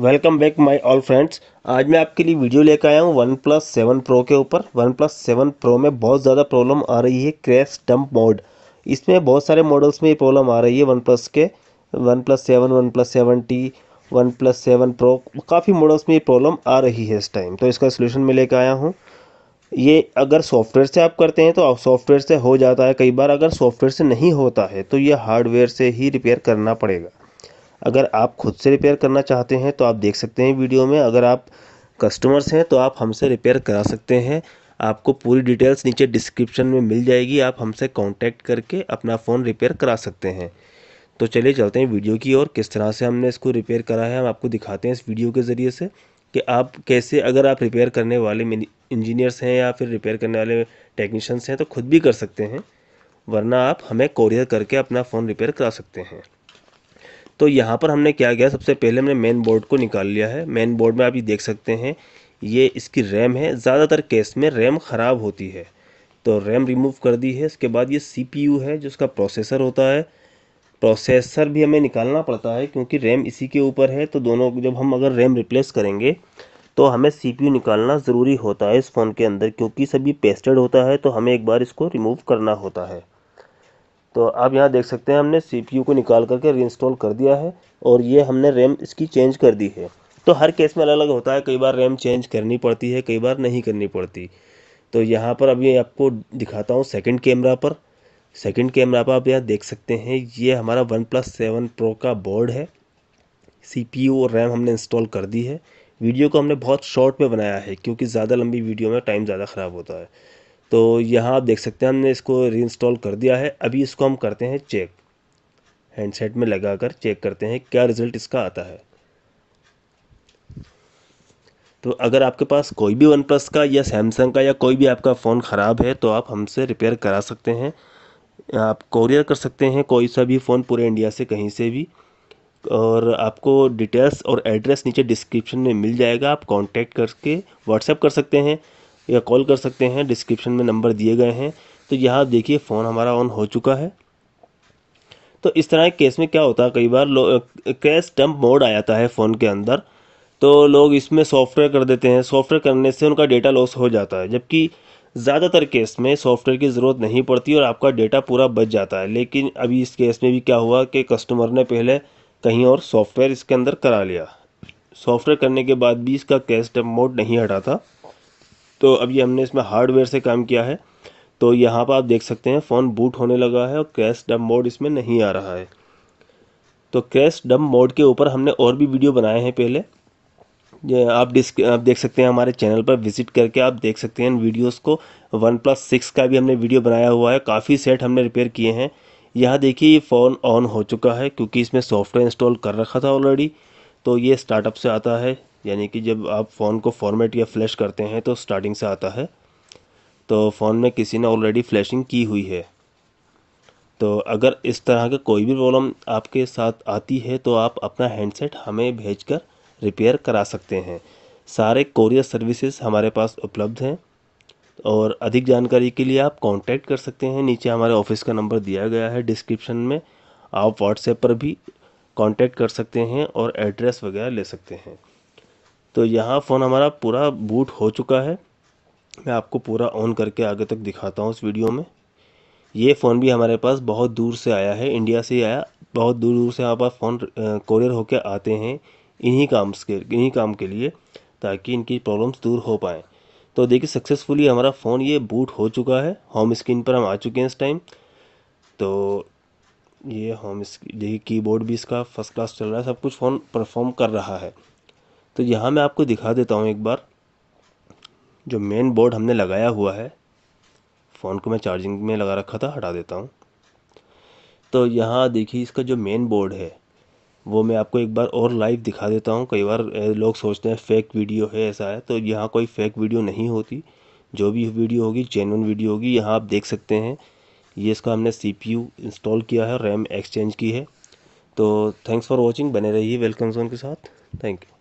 welcome back my all friends आज मैं आपके लिए वीडियो लेकर आया हूँ वन प्लस सेवन प्रो के ऊपर वन प्लस सेवन प्रो में बहुत ज़्यादा प्रॉब्लम आ रही है क्रैश डंप मोड इसमें बहुत सारे मॉडल्स में ये प्रॉब्लम आ रही है वन प्लस के OnePlus seven OnePlus seven T OnePlus seven pro काफ़ी मॉडल्स में ये प्रॉब्लम आ रही है इस टाइम तो इसका सोल्यूशन मैं लेकर आया हूँ ये अगर सॉफ्टवेयर से आप करते हैं तो सॉफ्टवेयर से हो जाता है कई बार अगर सॉफ्टवेयर से नहीं होता है तो ये हार्डवेयर से ही रिपेयर करना पड़ेगा अगर आप खुद से रिपेयर करना चाहते हैं तो आप देख सकते हैं वीडियो में अगर आप कस्टमर्स हैं तो आप हमसे रिपेयर करा सकते हैं आपको पूरी डिटेल्स नीचे डिस्क्रिप्शन में मिल जाएगी आप हमसे कांटेक्ट करके अपना फ़ोन रिपेयर करा सकते हैं तो चलिए चलते हैं वीडियो की ओर किस तरह से हमने इसको रिपेयर करा है हम आपको दिखाते हैं इस वीडियो के ज़रिए से कि आप कैसे अगर आप रिपेयर करने वाले इंजीनियर्स हैं या फिर रिपेयर करने वाले टेक्नीशियंस हैं तो खुद भी कर सकते हैं वरना आप हमें कोरियर करके अपना फ़ोन रिपेयर करा सकते हैं तो यहाँ पर हमने क्या किया सबसे पहले हमने मेन बोर्ड को निकाल लिया है मेन बोर्ड में आप ये देख सकते हैं ये इसकी रैम है ज़्यादातर केस में रैम ख़राब होती है तो रैम रिमूव कर दी है इसके बाद ये सीपीयू है जिसका प्रोसेसर होता है प्रोसेसर भी हमें निकालना पड़ता है क्योंकि रैम इसी के ऊपर है तो दोनों जब हम अगर रैम रिप्लेस करेंगे तो हमें सीपीयू निकालना ज़रूरी होता है इस फ़ोन के अंदर क्योंकि सभी पेस्टेड होता है तो हमें एक बार इसको रिमूव करना होता है तो आप यहाँ देख सकते हैं हमने सी को निकाल करके रीइंस्टॉल कर दिया है और ये हमने रैम इसकी चेंज कर दी है तो हर केस में अलग अलग होता है कई बार रैम चेंज करनी पड़ती है कई बार नहीं करनी पड़ती तो यहाँ पर अभी आपको दिखाता हूँ सेकंड कैमरा पर सेकंड कैमरा पर आप यहाँ देख सकते हैं ये हमारा वन प्लस सेवन प्रो का बोर्ड है सीपीयू और रैम हमने इंस्टॉल कर दी है वीडियो को हमने बहुत शॉर्ट में बनाया है क्योंकि ज़्यादा लंबी वीडियो में टाइम ज़्यादा ख़राब होता है तो यहाँ आप देख सकते हैं हमने इसको री कर दिया है अभी इसको हम करते हैं चेक हैंडसेट में लगा कर चेक करते हैं क्या रिज़ल्ट इसका आता है तो अगर आपके पास कोई भी वन प्लस का या सैमसंग का या कोई भी आपका फ़ोन ख़राब है तो आप हमसे रिपेयर करा सकते हैं आप कोरियर कर सकते हैं कोई सा भी फ़ोन पूरे इंडिया से कहीं से भी और आपको डिटेल्स और एड्रेस नीचे डिस्क्रिप्शन में मिल जाएगा आप कांटेक्ट करके व्हाट्सएप कर सकते हैं या कॉल कर सकते हैं डिस्क्रिप्शन में नंबर दिए गए हैं तो यहाँ देखिए फ़ोन हमारा ऑन हो चुका है तो इस तरह के केस में क्या होता है कई बार कैश टम्प मोड आ जाता है फ़ोन के अंदर तो लोग इसमें सॉफ्टवेयर कर देते हैं सॉफ्टवेयर करने से उनका डेटा लॉस हो जाता है जबकि ज़्यादातर केस में सॉफ्टवेयर की ज़रूरत नहीं पड़ती और आपका डेटा पूरा बच जाता है लेकिन अभी इस केस में भी क्या हुआ कि कस्टमर ने पहले कहीं और सॉफ्टवेयर इसके अंदर करा लिया सॉफ्टवेयर करने के बाद भी इसका कैश टम्प मोड नहीं हटा था तो अभी हमने इसमें हार्डवेयर से काम किया है तो यहाँ पर आप देख सकते हैं फ़ोन बूट होने लगा है और क्रैश डम मोड इसमें नहीं आ रहा है तो क्रैश डम मोड के ऊपर हमने और भी वीडियो बनाए हैं पहले आप डिस्क आप देख सकते हैं हमारे चैनल पर विजिट करके आप देख सकते हैं इन वीडियोस को वन प्लस सिक्स का भी हमने वीडियो बनाया हुआ है काफ़ी सेट हमने रिपेयर किए हैं यहाँ देखिए ये फ़ोन ऑन हो चुका है क्योंकि इसमें सॉफ्टवेयर इंस्टॉल कर रखा था ऑलरेडी तो ये स्टार्टअप से आता है यानी कि जब आप फ़ोन को फॉर्मेट या फ्लैश करते हैं तो स्टार्टिंग से आता है तो फ़ोन में किसी ने ऑलरेडी फ्लैशिंग की हुई है तो अगर इस तरह का कोई भी प्रॉब्लम आपके साथ आती है तो आप अपना हैंडसेट हमें भेज कर रिपेयर करा सकते हैं सारे कोरियर सर्विसेज हमारे पास उपलब्ध हैं और अधिक जानकारी के लिए आप कांटेक्ट कर सकते हैं नीचे हमारे ऑफिस का नंबर दिया गया है डिस्क्रिप्शन में आप व्हाट्सएप पर भी कांटेक्ट कर सकते हैं और एड्रेस वगैरह ले सकते हैं तो यहाँ फ़ोन हमारा पूरा बूट हो चुका है मैं आपको पूरा ऑन करके आगे तक दिखाता हूँ इस वीडियो में ये फ़ोन भी हमारे पास बहुत दूर से आया है इंडिया से आया बहुत दूर दूर से यहाँ पर फ़ोन कोरियर होकर आते हैं इन्हीं काम के इन्हीं काम के लिए ताकि इनकी प्रॉब्लम्स दूर हो पाएँ तो देखिए सक्सेसफुली हमारा फ़ोन ये बूट हो चुका है होम स्क्रीन पर हम आ चुके हैं इस टाइम तो ये होम स्क्रीन देखिए कीबोर्ड भी इसका फर्स्ट क्लास चल रहा है सब कुछ फ़ोन परफॉर्म कर रहा है तो यहाँ मैं आपको दिखा देता हूँ एक बार जो मेन बोर्ड हमने लगाया हुआ है फ़ोन को मैं चार्जिंग में लगा रखा था हटा देता हूँ तो यहाँ देखिए इसका जो मेन बोर्ड है वो मैं आपको एक बार और लाइव दिखा देता हूँ कई बार लोग सोचते हैं फेक वीडियो है ऐसा है तो यहाँ कोई फेक वीडियो नहीं होती जो भी वीडियो होगी जेनवन वीडियो होगी यहाँ आप देख सकते हैं ये इसका हमने सीपीयू इंस्टॉल किया है रैम एक्सचेंज की है तो थैंक्स फॉर वॉचिंग बने रहिए वेलकम जोन के साथ थैंक यू